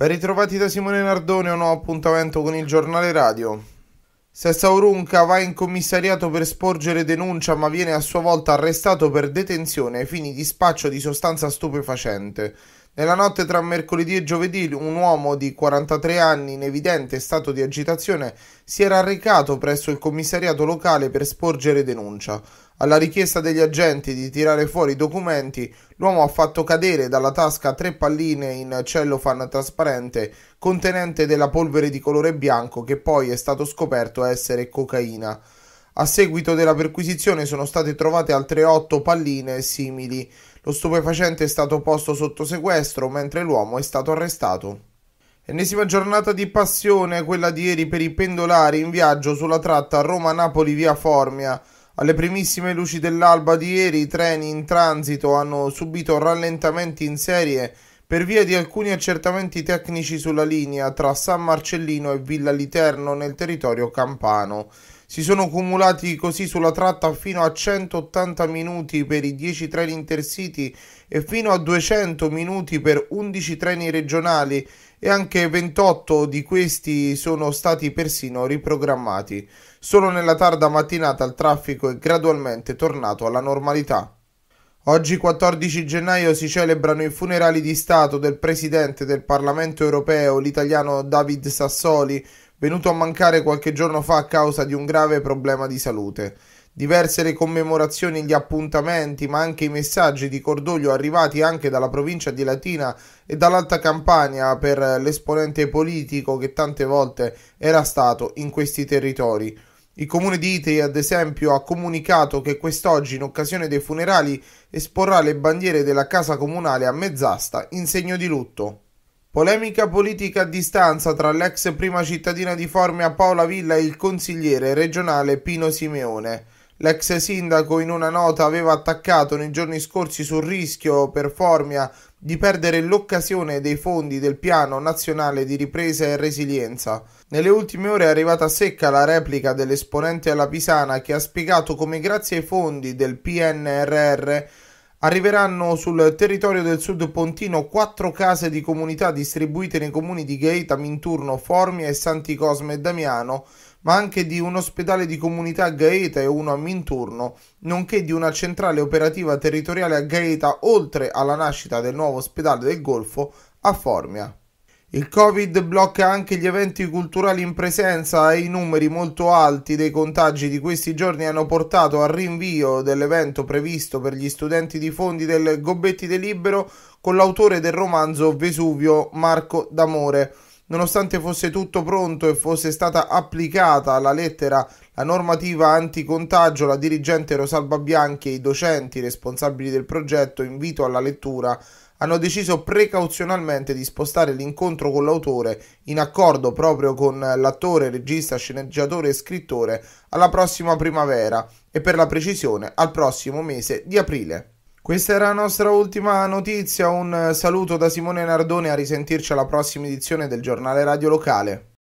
Ben ritrovati da Simone Nardone, un nuovo appuntamento con il giornale radio. Sessa Urunca va in commissariato per sporgere denuncia ma viene a sua volta arrestato per detenzione ai fini di spaccio di sostanza stupefacente. Nella notte tra mercoledì e giovedì un uomo di 43 anni in evidente stato di agitazione si era recato presso il commissariato locale per sporgere denuncia. Alla richiesta degli agenti di tirare fuori i documenti, l'uomo ha fatto cadere dalla tasca tre palline in cellophane trasparente contenente della polvere di colore bianco che poi è stato scoperto essere cocaina. A seguito della perquisizione sono state trovate altre otto palline simili. Lo stupefacente è stato posto sotto sequestro mentre l'uomo è stato arrestato. Ennesima giornata di passione, quella di ieri per i pendolari in viaggio sulla tratta Roma-Napoli via Formia. Alle primissime luci dell'alba di ieri i treni in transito hanno subito rallentamenti in serie per via di alcuni accertamenti tecnici sulla linea tra San Marcellino e Villa Literno nel territorio campano. Si sono cumulati così sulla tratta fino a 180 minuti per i 10 treni intercity e fino a 200 minuti per 11 treni regionali e anche 28 di questi sono stati persino riprogrammati. Solo nella tarda mattinata il traffico è gradualmente tornato alla normalità. Oggi 14 gennaio si celebrano i funerali di Stato del Presidente del Parlamento europeo, l'italiano David Sassoli, venuto a mancare qualche giorno fa a causa di un grave problema di salute. Diverse le commemorazioni, gli appuntamenti, ma anche i messaggi di cordoglio arrivati anche dalla provincia di Latina e dall'Alta Campania per l'esponente politico che tante volte era stato in questi territori. Il comune di Itei, ad esempio, ha comunicato che quest'oggi, in occasione dei funerali, esporrà le bandiere della casa comunale a mezz'asta in segno di lutto. Polemica politica a distanza tra l'ex prima cittadina di Formia Paola Villa e il consigliere regionale Pino Simeone. L'ex sindaco in una nota aveva attaccato nei giorni scorsi sul rischio per Formia di perdere l'occasione dei fondi del Piano Nazionale di Ripresa e Resilienza. Nelle ultime ore è arrivata secca la replica dell'esponente alla Pisana che ha spiegato come grazie ai fondi del PNRR Arriveranno sul territorio del sud pontino quattro case di comunità distribuite nei comuni di Gaeta, Minturno, Formia e Santi Cosme e Damiano, ma anche di un ospedale di comunità a Gaeta e uno a Minturno, nonché di una centrale operativa territoriale a Gaeta oltre alla nascita del nuovo ospedale del Golfo a Formia. Il Covid blocca anche gli eventi culturali in presenza e i numeri molto alti dei contagi di questi giorni hanno portato al rinvio dell'evento previsto per gli studenti di fondi del Gobbetti de Libero con l'autore del romanzo Vesuvio Marco D'Amore. Nonostante fosse tutto pronto e fosse stata applicata alla lettera la normativa anticontagio, la dirigente Rosalba Bianchi e i docenti responsabili del progetto invito alla lettura hanno deciso precauzionalmente di spostare l'incontro con l'autore, in accordo proprio con l'attore, regista, sceneggiatore e scrittore, alla prossima primavera e per la precisione al prossimo mese di aprile. Questa era la nostra ultima notizia, un saluto da Simone Nardone, a risentirci alla prossima edizione del giornale radio locale.